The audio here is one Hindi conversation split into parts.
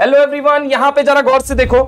हेलो एवरीवन यहां पे जरा गौर से देखो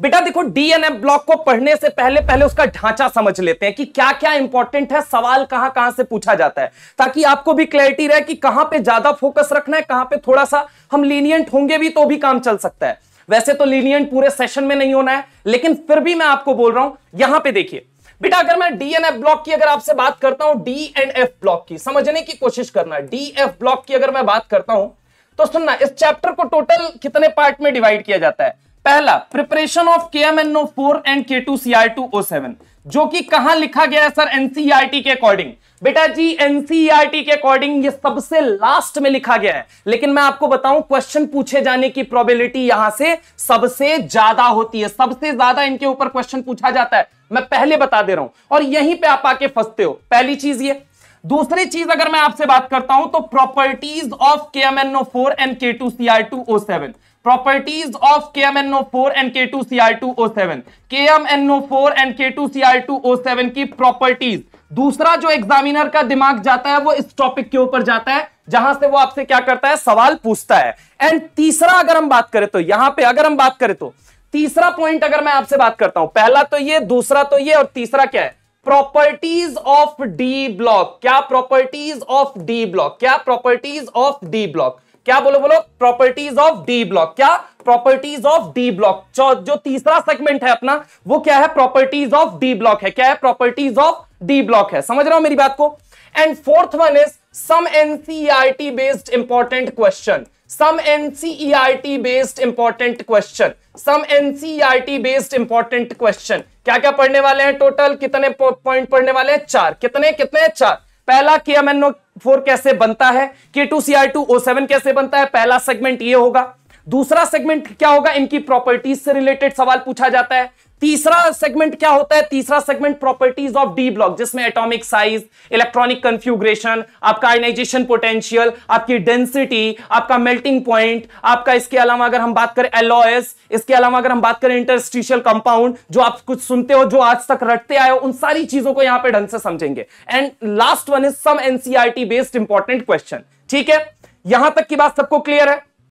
बेटा देखो डीएनए ब्लॉक को पढ़ने से पहले पहले उसका ढांचा समझ लेते हैं कि क्या क्या इंपॉर्टेंट है सवाल कहां कहां से पूछा जाता है ताकि आपको भी क्लैरिटी रहे कि कहां पे ज्यादा फोकस रखना है कहां पे थोड़ा सा हम लीनियंट होंगे भी तो भी काम चल सकता है वैसे तो लीनियंट पूरे सेशन में नहीं होना है लेकिन फिर भी मैं आपको बोल रहा हूं यहां पर देखिए बेटा अगर मैं डीएनएफ ब्लॉक की अगर आपसे बात करता हूं डी एंड एफ ब्लॉक की समझने की कोशिश करना डीएफ ब्लॉक की अगर मैं बात करता हूं तो सुनना इस चैप्टर को टोटल कितने पार्ट में डिवाइड किया जाता है पहला preparation of K M N O four and K two C R two O seven जो कि कहा लिखा गया है सर एनसीईआरटी e के अकॉर्डिंग बेटा जी एनसीईआरटी e के अकॉर्डिंग ये सबसे लास्ट में लिखा गया है लेकिन मैं आपको बताऊं क्वेश्चन पूछे जाने की प्रोबेबिलिटी यहां से सबसे ज्यादा होती है सबसे ज्यादा इनके ऊपर क्वेश्चन पूछा जाता है मैं पहले बता दे रहा हूं और यहीं पे आप आके फंसते हो पहली चीज ये दूसरी चीज अगर मैं आपसे बात करता हूं तो properties of K M N four and K two C R two O seven properties of K M N O four and K two C R two O seven K M N O four and K two C R two O seven की प्रॉपर्टीज दूसरा जो एग्जामिनर का दिमाग जाता है वो इस टॉपिक के ऊपर जाता है जहां से वो आपसे क्या करता है सवाल पूछता है एंड तीसरा अगर हम बात करें तो यहां पे अगर हम बात करें तो तीसरा पॉइंट अगर मैं आपसे बात करता हूं पहला तो ये दूसरा तो ये और तीसरा क्या है प्रॉपर्टीज ऑफ डी ब्लॉक क्या प्रॉपर्टीज ऑफ डी ब्लॉक क्या प्रॉपर्टीज ऑफ डी ब्लॉक क्या बोलो बोलो प्रॉपर्टीज ऑफ डी ब्लॉक क्या प्रॉपर्टीज ऑफ डी ब्लॉक जो तीसरा सेगमेंट है अपना वो क्या है प्रॉपर्टीज ऑफ डी ब्लॉक है क्या है प्रॉपर्टीज ऑफ डी ब्लॉक है समझ रहा हूं मेरी बात को and fourth one is some NCERT based important question some NCERT based important question some NCERT based important question क्या क्या पढ़ने वाले हैं टोटल कितने पॉइंट पढ़ने वाले हैं चार कितने कितने चार पहला के एम ओ फोर कैसे बनता है K two C R two O seven कैसे बनता है पहला सेगमेंट ये होगा दूसरा सेगमेंट क्या होगा इनकी प्रॉपर्टीज से रिलेटेड सवाल पूछा जाता है तीसरा सेगमेंट क्या होता है तीसरा segment properties of D block जिसमें एटॉमिक साइज इलेक्ट्रॉनिक कंफ्यूग्रेशन आपका आयनाइजेशन पोटेंशियल आपकी डेंसिटी आपका मेल्टिंग पॉइंट आपका इसके अलावा अगर हम बात करें एलोएस इसके अलावा अगर हम बात करें इंटरस्टिशियल कंपाउंड जो आप कुछ सुनते हो जो आज तक रटते आए हो उन सारी चीजों को यहां पर ढंग से समझेंगे and last one is some NCERT based important question ठीक है यहां तक की बात सबको क्लियर है